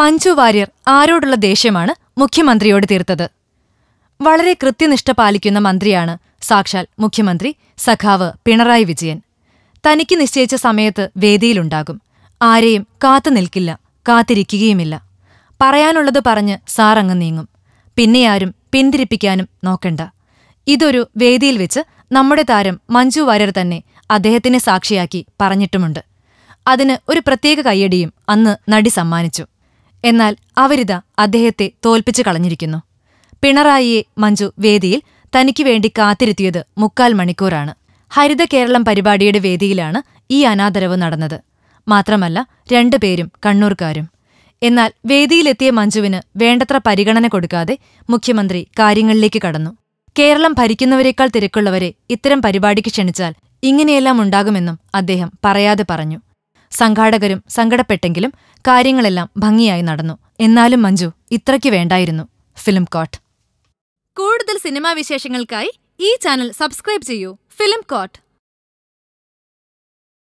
മഞ്ജു വാര്യർ ആരോടുള്ള ദേഷ്യമാണ് മുഖ്യമന്ത്രിയോട് തീർത്തത് വളരെ കൃത്യനിഷ്ഠ പാലിക്കുന്ന മന്ത്രിയാണ് സാക്ഷാൽ മുഖ്യമന്ത്രി സഖാവ് പിണറായി വിജയൻ തനിക്ക് നിശ്ചയിച്ച സമയത്ത് വേദിയിലുണ്ടാകും ആരെയും കാത്തു നിൽക്കില്ല കാത്തിരിക്കുകയുമില്ല പറയാനുള്ളത് പറഞ്ഞ് സാറങ്ങ് നീങ്ങും പിന്നെയാരും പിന്തിരിപ്പിക്കാനും നോക്കണ്ട ഇതൊരു വേദിയിൽ വെച്ച് നമ്മുടെ താരം മഞ്ജു വാര്യർ തന്നെ അദ്ദേഹത്തിനെ സാക്ഷിയാക്കി പറഞ്ഞിട്ടുമുണ്ട് അതിന് ഒരു പ്രത്യേക കയ്യടിയും അന്ന് നടി സമ്മാനിച്ചു എന്നാൽ അവരിത അദ്ദേഹത്തെ തോൽപ്പിച്ചു കളഞ്ഞിരിക്കുന്നു പിണറായിയെ മഞ്ജു വേദിയിൽ തനിക്ക് വേണ്ടി കാത്തിരുത്തിയത് മുക്കാൽ മണിക്കൂറാണ് ഹരിത കേരളം പരിപാടിയുടെ വേദിയിലാണ് ഈ അനാദരവ് നടന്നത് മാത്രമല്ല രണ്ടുപേരും കണ്ണൂർക്കാരും എന്നാൽ വേദിയിലെത്തിയ മഞ്ജുവിന് വേണ്ടത്ര പരിഗണന കൊടുക്കാതെ മുഖ്യമന്ത്രി കാര്യങ്ങളിലേക്ക് കടന്നു കേരളം ഭരിക്കുന്നവരേക്കാൾ തിരക്കുള്ളവരെ ഇത്തരം പരിപാടിക്ക് ക്ഷണിച്ചാൽ ഇങ്ങനെയെല്ലാം ഉണ്ടാകുമെന്നും അദ്ദേഹം പറയാതെ പറഞ്ഞു സംഘാടകരും സങ്കടപ്പെട്ടെങ്കിലും കാര്യങ്ങളെല്ലാം ഭംഗിയായി നടന്നു എന്നാലും മഞ്ജു ഇത്രയ്ക്ക് വേണ്ടായിരുന്നു ഫിലിം കോട്ട് കൂടുതൽ സിനിമാ വിശേഷങ്ങൾക്കായി ഈ ചാനൽ സബ്സ്ക്രൈബ് ചെയ്യൂ ഫിലിം കോട്ട്